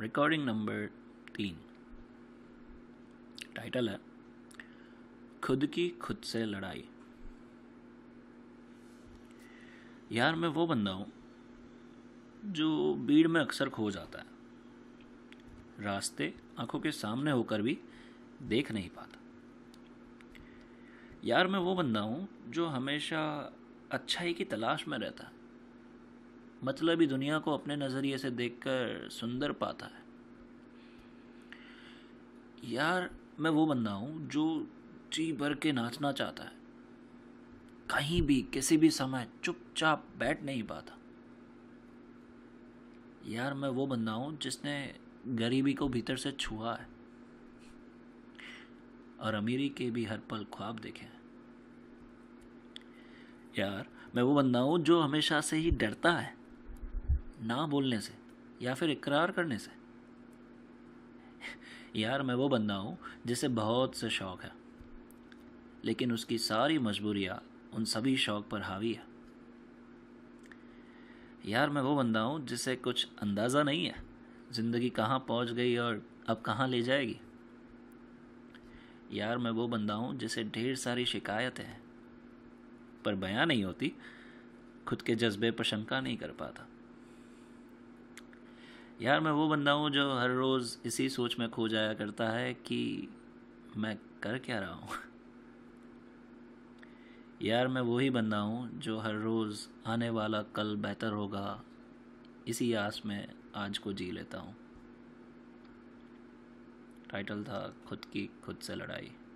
recording number तीन title है खुद की खुद से लड़ाई यार मैं वो बंदा हूँ जो भीड़ में अक्सर खो जाता है रास्ते आंखों के सामने होकर भी देख नहीं पाता यार मैं वो बंदा हूँ जो हमेशा अच्छाई की तलाश में रहता है मतलबी दुनिया को अपने नज़रिए से देखकर सुंदर पाता है यार मैं वो बंदा हूं जो जी भर के नाचना चाहता है कहीं भी किसी भी समय चुपचाप बैठ नहीं पाता यार मैं वो बंदा हूं जिसने गरीबी को भीतर से छुआ है और अमीरी के भी हर पल ख्वाब देखे हैं यार मैं वो बंदा हूं जो हमेशा से ही डरता है ना बोलने से या फिर इकरार करने से यार मैं वो बंदा हूँ जिसे बहुत से शौक़ है लेकिन उसकी सारी मजबूरियाँ उन सभी शौक़ पर हावी है यार मैं वो बंदा हूँ जिसे कुछ अंदाज़ा नहीं है ज़िंदगी कहाँ पहुँच गई और अब कहाँ ले जाएगी यार मैं वो बंदा हूँ जिसे ढेर सारी शिकायतें हैं पर बयां नहीं होती खुद के जज्बे पर शंका नहीं कर पाता यार मैं वो बंदा हूँ जो हर रोज़ इसी सोच में खो जाया करता है कि मैं कर क्या रहा हूँ यार मैं वही बंदा हूँ जो हर रोज़ आने वाला कल बेहतर होगा इसी आस में आज को जी लेता हूँ टाइटल था खुद की खुद से लड़ाई